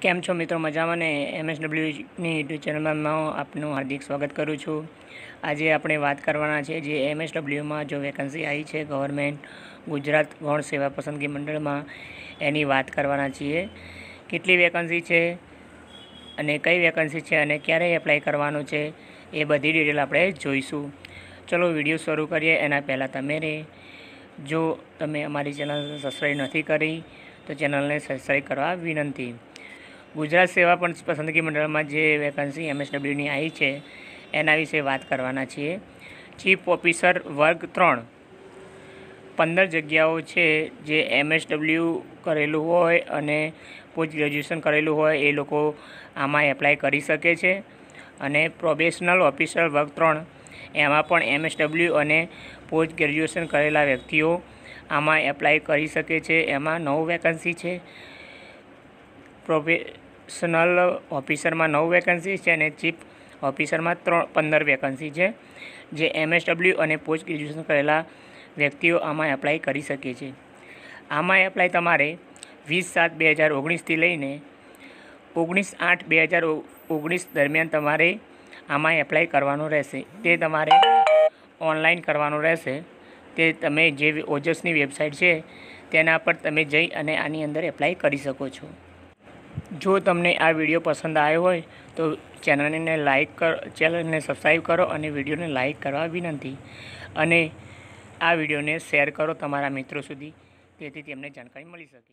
કેમ છો મિત્રો મજામાં ને એમએસડબલ્યુની યુટ્યુબ ચેનલમાં હું આપનું હાર્દિક સ્વાગત કરું છું આજે આપણે વાત કરવાના છે જે એમએસડબલ્યુમાં જો વેકન્સી આવી છે ગવર્મેન્ટ ગુજરાત ગૌણ સેવા પસંદગી મંડળમાં એની વાત કરવાના છીએ કેટલી વેકન્સી છે અને કઈ વેકન્સી છે અને ક્યારે એપ્લાય કરવાનું છે એ બધી ડિટેલ આપણે જોઈશું ચલો વિડીયો શરૂ કરીએ એના પહેલાં તમે જો તમે અમારી ચેનલ સબસ્ક્રાઈબ નથી કરી તો ચેનલને સબસ્ક્રાઈબ કરવા વિનંતી ગુજરાત સેવા પણ પસંદગી મંડળમાં જે વેકન્સી એમએસડબલ્યુની આવી છે એના વિશે વાત કરવાના છીએ ચીફ ઓફિસર વર્ગ ત્રણ પંદર જગ્યાઓ છે જે એમએસડબલ્યુ કરેલું હોય અને પોસ્ટ ગ્રેજ્યુએશન કરેલું હોય એ લોકો આમાં એપ્લાય કરી શકે છે અને પ્રોબેશનલ ઓફિસર વર્ગ ત્રણ એમાં પણ એમએસડબલ્યુ અને પોસ્ટ ગ્રેજ્યુએશન કરેલા વ્યક્તિઓ આમાં એપ્લાય કરી શકે છે એમાં નવ વેકન્સી છે પ્રોફેશનલ ઓફિસરમાં નવ વેકન્સી છે અને ચીફ ઓફિસરમાં ત્રણ પંદર વેકન્સી છે જે એમએસડબલ્યુ અને પોસ્ટ ગ્રેજ્યુએશન કરેલા વ્યક્તિઓ આમાં એપ્લાય કરી શકે છે આમાં એપ્લાય તમારે વીસ સાત બે હજાર ઓગણીસથી લઈને ઓગણીસ આઠ બે હજાર ઓગણીસ દરમિયાન તમારે આમાં એપ્લાય કરવાનું રહેશે તે તમારે ઓનલાઈન કરવાનું રહેશે તે તમે જે ઓજસની વેબસાઇટ છે તેના પર તમે જઈ અને આની અંદર એપ્લાય કરી શકો છો જો તમને આ વિડીયો પસંદ આવ્યો હોય તો ચેનલને લાઇક કરો ચેનલને સબસ્ક્રાઈબ કરો અને વિડીયોને લાઇક કરવા વિનંતી અને આ વિડીયોને શેર કરો તમારા મિત્રો સુધી તેથી તેમને જાણકારી મળી શકે